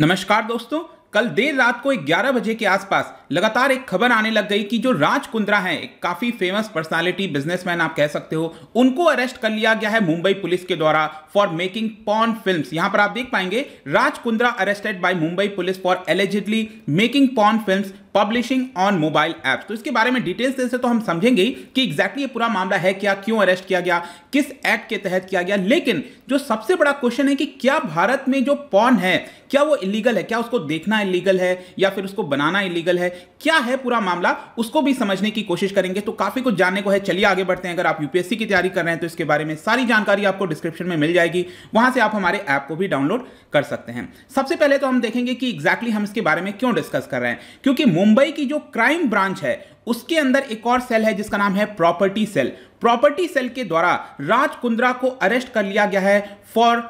नमस्कार दोस्तों कल देर रात को 11 बजे के आसपास लगातार एक खबर आने लग गई कि जो राज कुंद्रा है एक काफी फेमस पर्सनालिटी बिजनेसमैन आप कह सकते हो उनको अरेस्ट कर लिया गया है मुंबई पुलिस के द्वारा फॉर मेकिंग पॉन फिल्म्स यहां पर आप देख पाएंगे Raj Kundra arrested by Mumbai police for allegedly making porn films publishing on mobile apps तो इसके बारे में डिटेल्स से तो हम समझेंगे कि एग्जैक्टली ये पूरा मामला है क्या क्यों अरेस्ट किया गया किस एक्ट के तहत किया गया लेकिन जो सबसे बड़ा क्वेश्चन है कि क्या भारत में जो पॉन है क्या वो इलीगल है क्या उसको देखना इलीगल है या फिर उसको बनाना इलीगल है क्या है पूरा मामला उसको भी समझने की कोशिश करेंगे तो काफी कुछ जानने को है चलिए आगे बढ़ते हैं अगर आप यूपीएससी की तैयारी कर रहे हैं तो इसके बारे में सारी जानकारी आपको डिस्क्रिप्शन में मिल जाएगी वहां से आप हमारे ऐप को भी डाउनलोड कर सकते हैं सबसे पहले तो हम देखेंगे कि एग्जैक्टली exactly हम इसके बारे में क्यों डिस्कस कर रहे हैं क्योंकि मुंबई की जो क्राइम ब्रांच है उसके अंदर एक और सेल है जिसका नाम है प्रॉपर्टी सेल प्रॉपर्टी सेल के द्वारा राज कुंद्रा को अरेस्ट कर लिया गया है for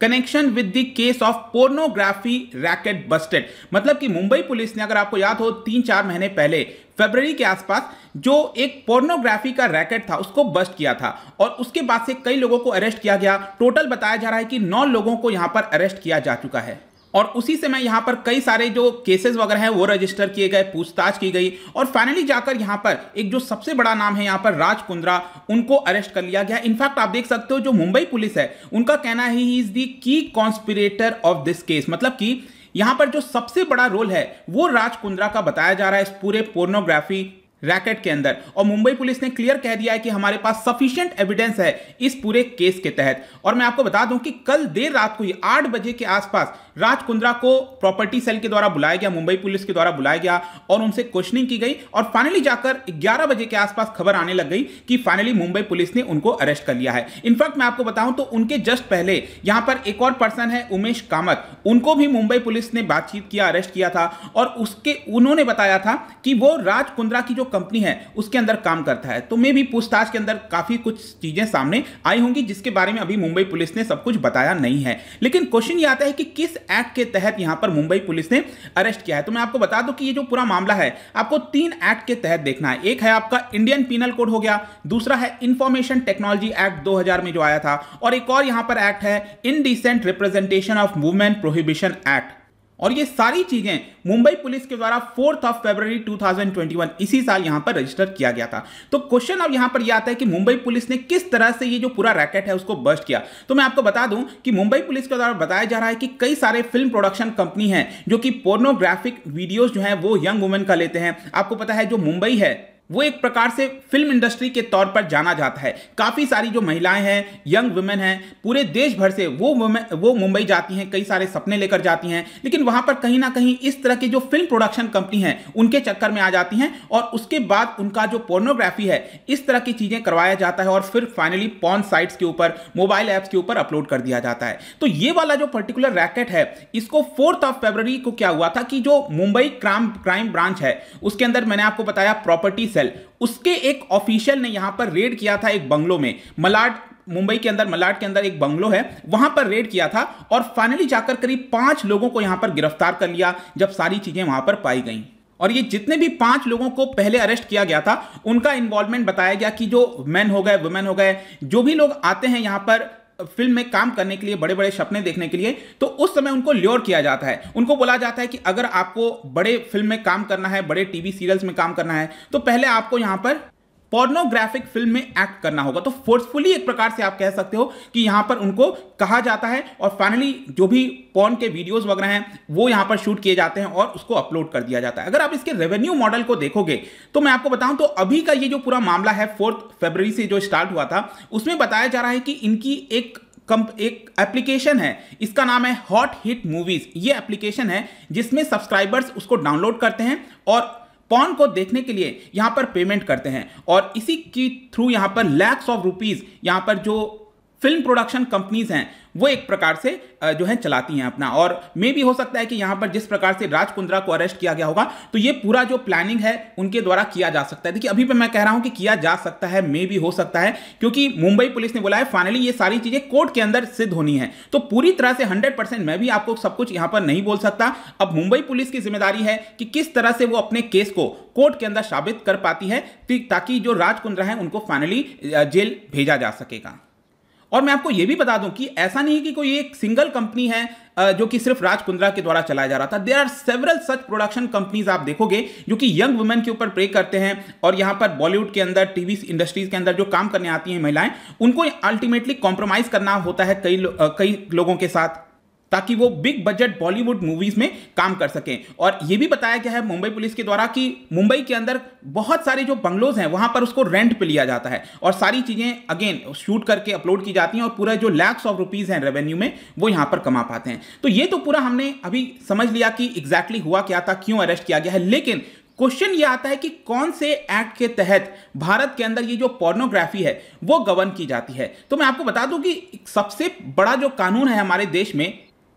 connection with the case of pornography racket busted मतलब कि मुंबई पुलिस ने अगर आपको याद हो तीन चार महीने पहले फरवरी के आसपास जो एक पोर्नोग्राफी का रैकेट था उसको बस्ट किया था और उसके बाद से कई लोगों को अरेस्ट किया गया टोटल बताया जा रहा है कि नौ लोगों को यहां पर अरेस्ट किया जा चुका है और उसी से मैं यहाँ पर कई सारे जो केसेस वगैरह हैं वो रजिस्टर किए गए पूछताछ की गई और फाइनली जाकर यहाँ पर एक जो सबसे बड़ा नाम है यहाँ पर राज कुंद्रा उनको अरेस्ट कर लिया गया इनफैक्ट आप देख सकते हो जो मुंबई पुलिस है उनका कहना है ही इज दी की कॉन्स्पिरेटर ऑफ दिस केस मतलब कि यहां पर जो सबसे बड़ा रोल है वो राज कुंद्रा का बताया जा रहा है इस पूरे पोर्नोग्राफी रैकेट के अंदर और मुंबई पुलिस ने क्लियर कह दिया है कि हमारे पास सफिशियंट एविडेंस है इस पूरे केस के तहत और मैं आपको बता दूं कि कल देर रात को ही आठ बजे के आसपास राज कुंद्रा को प्रॉपर्टी सेल के द्वारा बुलाया गया मुंबई पुलिस के द्वारा बुलाया गया और उनसे क्वेश्चनिंग की गई और फाइनली जाकर ग्यारह बजे के आसपास खबर आने लग गई कि फाइनली मुंबई पुलिस ने उनको अरेस्ट कर लिया है इनफैक्ट मैं आपको बताऊं तो उनके जस्ट पहले यहां पर एक और पर्सन है उमेश कामत उनको भी मुंबई पुलिस ने बातचीत किया अरेस्ट किया था और उसके उन्होंने बताया था कि वो राज कुंद्रा की जो कंपनी है उसके अंदर काम करता है तो मे भी पूछताछ के अंदर काफ़ी कुछ चीज़ें सामने आई होंगी जिसके बारे में अभी मुंबई पुलिस ने सब कुछ बताया नहीं है लेकिन क्वेश्चन ये आता है कि किस एक्ट के तहत यहां पर मुंबई पुलिस ने अरेस्ट किया है तो मैं आपको बता दूं कि ये जो पूरा मामला है आपको तीन एक्ट के तहत देखना है एक है आपका इंडियन पीनल कोड हो गया दूसरा है इंफॉर्मेशन टेक्नोलॉजी एक्ट दो में जो आया था और एक और यहां पर एक्ट है indecent representation of women prohibition act और ये सारी चीजें मुंबई पुलिस के द्वारा फोर्थ ऑफ फेबर 2021 इसी साल यहां पर रजिस्टर किया गया था तो क्वेश्चन अब यहां पर यह आता है कि मुंबई पुलिस ने किस तरह से ये जो पूरा रैकेट है उसको बस्ट किया तो मैं आपको बता दूं कि मुंबई पुलिस के द्वारा बताया जा रहा है कि कई सारे फिल्म प्रोडक्शन कंपनी है जो कि पोर्नोग्राफिक वीडियोज जो है वो यंग वुमेन का लेते हैं आपको पता है जो मुंबई है वो एक प्रकार से फिल्म इंडस्ट्री के तौर पर जाना जाता है काफ़ी सारी जो महिलाएं हैं यंग वुमेन हैं पूरे देश भर से वो वो मुंबई जाती हैं कई सारे सपने लेकर जाती हैं लेकिन वहां पर कहीं ना कहीं इस तरह की जो फिल्म प्रोडक्शन कंपनी है उनके चक्कर में आ जाती हैं और उसके बाद उनका जो पोर्नोग्राफी है इस तरह की चीज़ें करवाया जाता है और फिर फाइनली पॉन साइट्स के ऊपर मोबाइल ऐप्स के ऊपर अपलोड कर दिया जाता है तो ये वाला जो पर्टिकुलर रैकेट है इसको फोर्थ ऑफ फेबररी को क्या हुआ था कि जो मुंबई क्राइम क्राइम ब्रांच है उसके अंदर मैंने आपको बताया प्रॉपर्टी सेल उसके एक ऑफिशियल ने यहां पर रेड किया था एक बंगलो में मलाड मुंबई के अंदर मलाड के अंदर एक बंगलो है वहां पर रेड किया था और फाइनली जाकर करीब पांच लोगों को यहां पर गिरफ्तार कर लिया जब सारी चीजें वहां पर पाई गई और ये जितने भी पांच लोगों को पहले अरेस्ट किया गया था उनका इन्वॉल्वमेंट बताया गया कि जो मैन हो गए वुमेन हो गए जो भी लोग आते हैं यहां पर फिल्म में काम करने के लिए बड़े बड़े सपने देखने के लिए तो उस समय उनको ल्योर किया जाता है उनको बोला जाता है कि अगर आपको बड़े फिल्म में काम करना है बड़े टीवी सीरियल्स में काम करना है तो पहले आपको यहां पर पोर्नोग्राफिक फिल्म में एक्ट करना होगा तो फोर्सफुली एक प्रकार से आप कह सकते हो कि यहां पर उनको कहा जाता है और फाइनली जो भी पॉन के वीडियोस वगैरह हैं वो यहां पर शूट किए जाते हैं और उसको अपलोड कर दिया जाता है अगर आप इसके रेवेन्यू मॉडल को देखोगे तो मैं आपको बताऊं तो अभी का ये जो पूरा मामला है फोर्थ फेबररी से जो स्टार्ट हुआ था उसमें बताया जा रहा है कि इनकी एक कम एक एप्लीकेशन है इसका नाम है हॉट हिट मूवीज ये एप्लीकेशन है जिसमें सब्सक्राइबर्स उसको डाउनलोड करते हैं और पॉन को देखने के लिए यहां पर पेमेंट करते हैं और इसी के थ्रू यहां पर लैक्स ऑफ रुपीज यहां पर जो फिल्म प्रोडक्शन कंपनीज हैं वो एक प्रकार से जो है चलाती हैं अपना और मे भी हो सकता है कि यहाँ पर जिस प्रकार से राजकुंद्रा को अरेस्ट किया गया होगा तो ये पूरा जो प्लानिंग है उनके द्वारा किया जा सकता है देखिए अभी पर मैं कह रहा हूँ कि किया जा सकता है मे भी हो सकता है क्योंकि मुंबई पुलिस ने बोला है फाइनली ये सारी चीज़ें कोर्ट के अंदर सिद्ध होनी है तो पूरी तरह से हंड्रेड परसेंट मैं भी आपको सब कुछ यहाँ पर नहीं बोल सकता अब मुंबई पुलिस की जिम्मेदारी है कि किस तरह से वो अपने केस को कोर्ट के अंदर साबित कर पाती है ताकि जो राजकुंद्रा है उनको फाइनली जेल भेजा जा सकेगा और मैं आपको यह भी बता दूं कि ऐसा नहीं है कि कोई एक सिंगल कंपनी है जो कि सिर्फ राज कुंद्रा के द्वारा चलाया जा रहा था there are several such production companies आप देखोगे जो कि यंग वुमेन के ऊपर प्रे करते हैं और यहाँ पर बॉलीवुड के अंदर टीवी इंडस्ट्रीज के अंदर जो काम करने आती हैं महिलाएं उनको अल्टीमेटली कॉम्प्रोमाइज करना होता है कई लो, कई लोगों के साथ ताकि वो बिग बजट बॉलीवुड मूवीज में काम कर सकें और ये भी बताया गया है मुंबई पुलिस के द्वारा कि मुंबई के अंदर बहुत सारे जो बंगलोज हैं वहां पर उसको रेंट पे लिया जाता है और सारी चीजें अगेन शूट करके अपलोड की जाती हैं और पूरा जो लैक्स ऑफ रुपीज हैं रेवेन्यू में वो यहां पर कमा पाते हैं तो ये तो पूरा हमने अभी समझ लिया कि एग्जैक्टली हुआ क्या था क्यों अरेस्ट किया गया है लेकिन क्वेश्चन ये आता है कि कौन से एक्ट के तहत भारत के अंदर ये जो पोर्नोग्राफी है वो गवर्न की जाती है तो मैं आपको बता दूं कि सबसे बड़ा जो कानून है हमारे देश में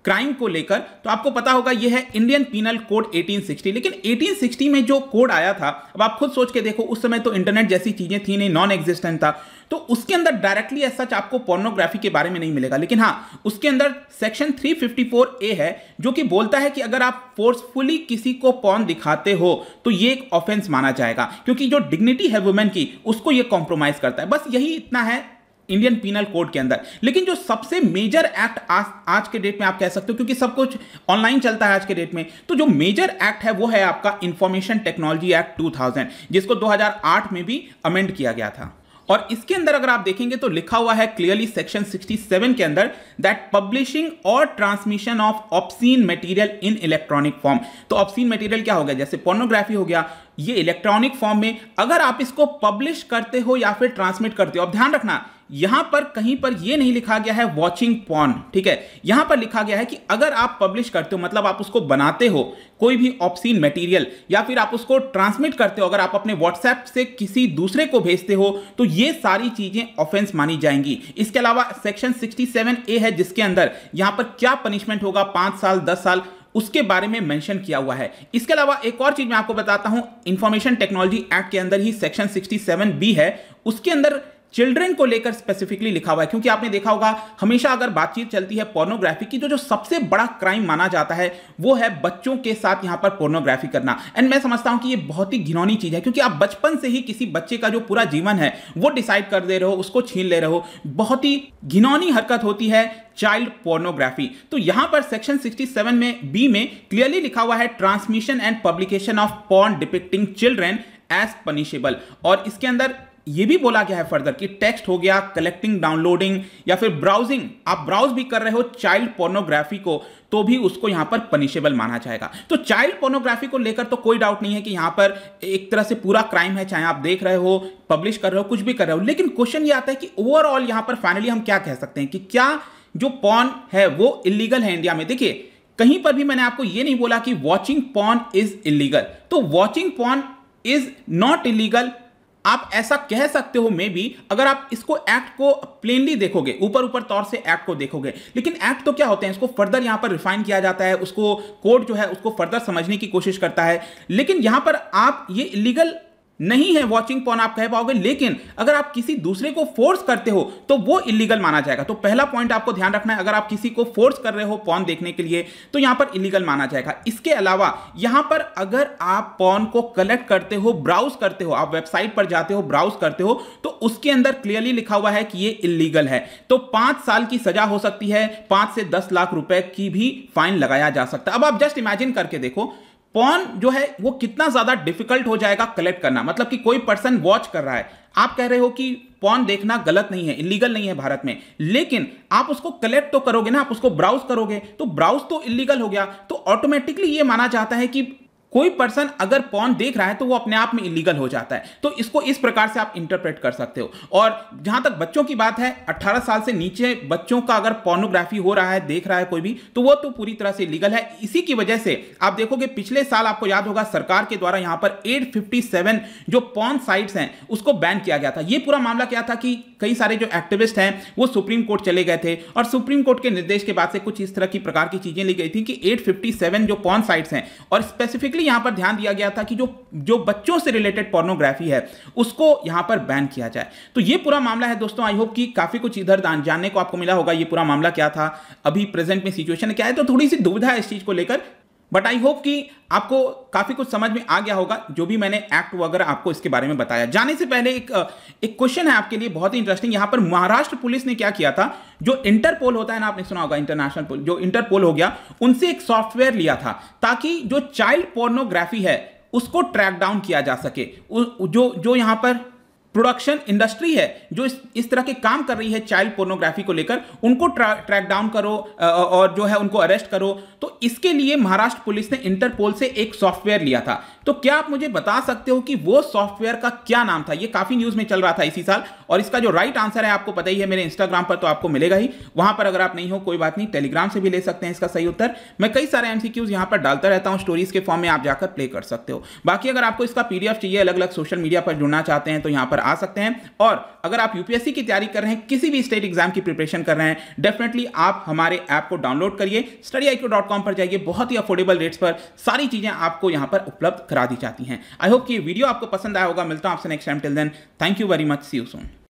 क्राइम को लेकर तो आपको पता होगा यह है इंडियन पीनल कोड 1860 लेकिन 1860 में जो कोड आया था अब आप खुद सोच के देखो उस समय तो इंटरनेट जैसी चीजें थी नहीं नॉन एग्जिस्टेंट था तो उसके अंदर डायरेक्टली ऐसा सच आपको पोर्नोग्राफी के बारे में नहीं मिलेगा लेकिन हाँ उसके अंदर सेक्शन 354 ए है जो कि बोलता है कि अगर आप फोर्सफुली किसी को पॉन दिखाते हो तो ये एक ऑफेंस माना जाएगा क्योंकि जो डिग्निटी है वुमेन की उसको ये कॉम्प्रोमाइज करता है बस यही इतना है इंडियन पीनल कोड के अंदर लेकिन जो सबसे मेजर एक्ट आज आज के डेट में आप कह सकते हो क्योंकि सब कुछ ऑनलाइन चलता है आज के डेट में तो जो मेजर एक्ट है वो है आपका इंफॉर्मेशन टेक्नोलॉजी एक्ट 2000 जिसको 2008 में भी अमेंड किया गया था और इसके अंदर अगर आप देखेंगे तो लिखा हुआ है क्लियरली सेक्शन 67 के अंदर दैट पब्लिशिंग और transmission of obscene material in electronic form तो ऑप्सीन मटेरियल क्या हो गया जैसे पोर्नोग्राफी हो गया ये इलेक्ट्रॉनिक फॉर्म में अगर आप इसको पब्लिश करते हो या फिर ट्रांसमिट करते हो अब ध्यान रखना यहां पर कहीं पर यह नहीं लिखा गया है वॉचिंग पॉन ठीक है यहां पर लिखा गया है कि अगर आप पब्लिश करते हो मतलब आप उसको बनाते हो कोई भी ऑप्शीन मटेरियल या फिर आप उसको ट्रांसमिट करते हो अगर आप अपने व्हाट्सएप से किसी दूसरे को भेजते हो तो ये सारी चीजें ऑफेंस मानी जाएंगी इसके अलावा सेक्शन सिक्सटी ए है जिसके अंदर यहां पर क्या पनिशमेंट होगा पांच साल दस साल उसके बारे में मेंशन किया हुआ है इसके अलावा एक और चीज़ मैं आपको बताता हूं इंफॉर्मेशन टेक्नोलॉजी एक्ट के अंदर ही सेक्शन सिक्सटी बी है उसके अंदर चिल्ड्रेन को लेकर स्पेसिफिकली लिखा हुआ है क्योंकि आपने देखा होगा हमेशा अगर बातचीत चलती है पोर्नोग्राफी की तो जो सबसे बड़ा क्राइम माना जाता है वो है बच्चों के साथ यहां पर पोर्नोग्राफी करना एंड मैं समझता हूं कि ये बहुत ही घिनौनी चीज है क्योंकि आप बचपन से ही किसी बच्चे का जो पूरा जीवन है वो डिसाइड कर दे रहे हो उसको छीन ले रहे हो बहुत ही घिनौनी हरकत होती है चाइल्ड पोर्नोग्राफी तो यहां पर सेक्शन 67 में बी में क्लियरली लिखा हुआ है transmission and publication of porn depicting children as punishable और इसके अंदर ये भी बोला गया है फर्दर कि टेक्स्ट हो गया कलेक्टिंग डाउनलोडिंग या फिर ब्राउजिंग आप ब्राउज भी कर रहे हो चाइल्ड पोर्नोग्राफी को तो भी उसको यहां पर पनिशेबल माना जाएगा तो चाइल्ड पोर्नोग्राफी को लेकर तो कोई डाउट नहीं है कि यहां पर एक तरह से पूरा क्राइम है चाहे आप देख रहे हो पब्लिश कर रहे हो कुछ भी कर रहे हो लेकिन क्वेश्चन ये आता है कि ओवरऑल यहां पर फाइनली हम क्या कह सकते हैं कि क्या जो पॉन है वो इलीगल है इंडिया में देखिए कहीं पर भी मैंने आपको ये नहीं बोला कि वॉचिंग पॉन इज इलीगल तो watching porn is not illegal आप ऐसा कह सकते हो मे बी अगर आप इसको एक्ट को प्लेनली देखोगे ऊपर ऊपर तौर से एक्ट को देखोगे लेकिन एक्ट तो क्या होते हैं इसको फर्दर यहां पर रिफाइन किया जाता है उसको कोर्ट जो है उसको फर्दर समझने की कोशिश करता है लेकिन यहां पर आप ये इलीगल नहीं है वॉचिंग पॉन आप कह पाओगे लेकिन अगर आप किसी दूसरे को फोर्स करते हो तो वो इलीगल माना जाएगा तो पहला पॉइंट आपको ध्यान रखना है अगर आप किसी को फोर्स कर रहे हो पॉन देखने के लिए तो यहां पर इलीगल माना जाएगा इसके अलावा यहां पर अगर आप पॉन को कलेक्ट करते हो ब्राउज करते हो आप वेबसाइट पर जाते हो ब्राउज करते हो तो उसके अंदर क्लियरली लिखा हुआ है कि ये इलीगल है तो पांच साल की सजा हो सकती है पांच से दस लाख रुपए की भी फाइन लगाया जा सकता है अब आप जस्ट इमेजिन करके देखो पॉन जो है वो कितना ज़्यादा डिफिकल्ट हो जाएगा कलेक्ट करना मतलब कि कोई पर्सन वॉच कर रहा है आप कह रहे हो कि पॉन देखना गलत नहीं है इलीगल नहीं है भारत में लेकिन आप उसको कलेक्ट तो करोगे ना आप उसको ब्राउज करोगे तो ब्राउज तो इलीगल हो गया तो ऑटोमेटिकली ये माना जाता है कि कोई पर्सन अगर पॉन देख रहा है तो वो अपने आप में इलीगल हो जाता है तो इसको इस प्रकार से आप इंटरप्रेट कर सकते हो और जहां तक बच्चों की बात है 18 साल से नीचे बच्चों का अगर पॉर्नोग्राफी हो रहा है देख रहा है कोई भी तो वो तो पूरी तरह से इलीगल है इसी की वजह से आप देखोगे पिछले साल आपको याद होगा सरकार के द्वारा यहां पर एट जो पॉन साइट्स हैं उसको बैन किया गया था ये पूरा मामला क्या था कि कई सारे जो एक्टिविस्ट हैं वो सुप्रीम कोर्ट चले गए थे और सुप्रीम कोर्ट के निर्देश के बाद से कुछ इस तरह की प्रकार की चीजें ली गई थी कि एट जो पॉन साइट्स हैं और स्पेसिफिकली यहां पर ध्यान दिया गया था कि जो जो बच्चों से रिलेटेड पोर्नोग्राफी है उसको यहां पर बैन किया जाए तो ये पूरा मामला है दोस्तों आई होप कि काफ़ी कुछ इधर जानने को आपको मिला होगा ये पूरा मामला क्या था अभी प्रेजेंट में सिचुएशन क्या है तो थोड़ी सी दुविधा इस चीज़ को लेकर बट आई होप कि आपको काफ़ी कुछ समझ में आ गया होगा जो भी मैंने एक्ट वगैरह आपको इसके बारे में बताया जाने से पहले एक एक क्वेश्चन है आपके लिए बहुत ही इंटरेस्टिंग यहां पर महाराष्ट्र पुलिस ने क्या किया था जो इंटरपोल होता है ना आपने सुना होगा इंटरनेशनल जो इंटरपोल हो गया उनसे एक सॉफ्टवेयर लिया था ताकि जो चाइल्ड पोर्नोग्राफी है उसको ट्रैक डाउन किया जा सके जो जो यहां पर प्रोडक्शन इंडस्ट्री है जो इस इस तरह के काम कर रही है चाइल्ड पोर्नोग्राफी को लेकर उनको ट्रैक डाउन करो और जो है उनको अरेस्ट करो तो इसके लिए महाराष्ट्र पुलिस ने इंटरपोल से एक सॉफ्टवेयर लिया था तो क्या आप मुझे बता सकते हो कि वो सॉफ्टवेयर का क्या नाम था ये काफी न्यूज में चल रहा था इसी साल और इसका जो राइट आंसर है आपको पता ही है मेरे इंस्टाग्राम पर तो आपको मिलेगा ही वहां पर अगर आप नहीं हो कोई बात नहीं टेलीग्राम से भी ले सकते हैं इसका सही उत्तर मैं कई सारे एमसीक्यूज यहां पर डालता रहता हूं स्टोरीज के फॉर्म में आप जाकर प्ले कर सकते हो बाकी अगर आपको इसका पीडीएफ चाहिए अलग अलग सोशल मीडिया पर जुड़ना चाहते हैं तो यहां पर आ सकते हैं और अगर आप यूपीएससी की तैयारी कर रहे हैं किसी भी स्टेट एग्जाम की प्रिपरेशन कर रहे हैं डेफिनेटली आप हमारे ऐप को डाउनलोड करिए स्टडी आई पर जाइए बहुत ही अफोर्डेबल रेट्स पर सारी चीज़ें आपको यहां पर उपलब्ध करा दी जाती हैं आई होप कि वीडियो आपको पसंद आया होगा मिलता हूं आपसे next time till then thank you very much see you Son